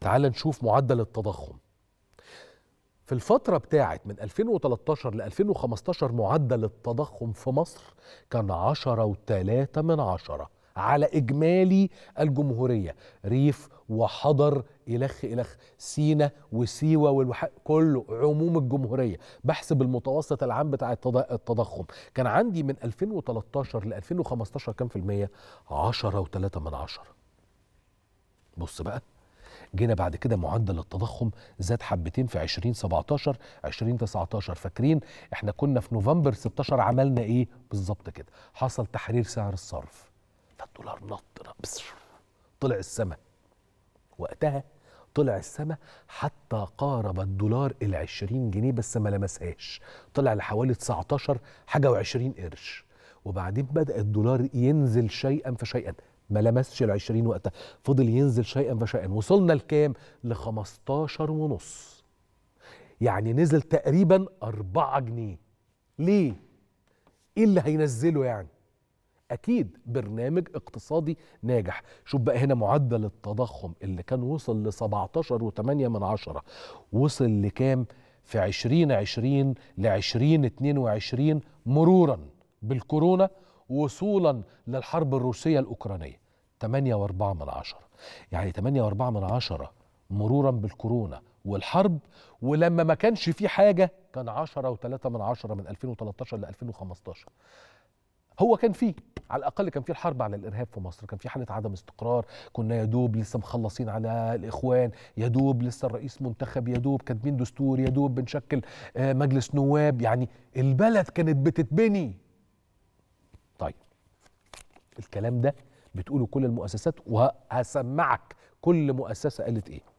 تعال نشوف معدل التضخم في الفترة بتاعت من 2013 ل 2015 معدل التضخم في مصر كان 10.3 من عشرة على إجمالي الجمهورية ريف وحضر إلخ إلخ سينا وسيوة والوحاء كله عموم الجمهورية بحسب المتوسط العام بتاع التضخم كان عندي من 2013 ل 2015 كام في المية 10.3 من عشرة بص بقى جينا بعد كده معدل التضخم زاد حبتين في 2017 2019 فاكرين احنا كنا في نوفمبر 16 عملنا ايه بالظبط كده حصل تحرير سعر الصرف فالدولار نط طلع السما وقتها طلع السما حتى قارب الدولار ال 20 جنيه بس ما لمسهاش طلع لحوالي 19 حاجه و20 قرش وبعدين بدا الدولار ينزل شيئا فشيئا ما لمسش ال 20 وقتها فضل ينزل شيئا فشيئا وصلنا لكام ل 15 ونص يعني نزل تقريبا 4 جنيه ليه ايه اللي هينزله يعني اكيد برنامج اقتصادي ناجح شوف بقى هنا معدل التضخم اللي كان وصل ل 17.8 من عشرة وصل لكام في 2020 ل 2022 مرورا بالكورونا وصولا للحرب الروسية الأوكرانية 8.4 من عشرة يعني 8.4 من عشرة مرورا بالكورونا والحرب ولما ما كانش في حاجة كان 10 و3 من عشرة من 2013 ل 2015 هو كان فيه على الاقل كان في الحرب على الارهاب في مصر كان في حاله عدم استقرار كنا يا دوب لسه مخلصين على الاخوان يا دوب لسه الرئيس منتخب يا دوب كاتبين دستور يا دوب بنشكل آه، مجلس نواب يعني البلد كانت بتتبني طيب الكلام ده بتقوله كل المؤسسات وهسمعك كل مؤسسه قالت ايه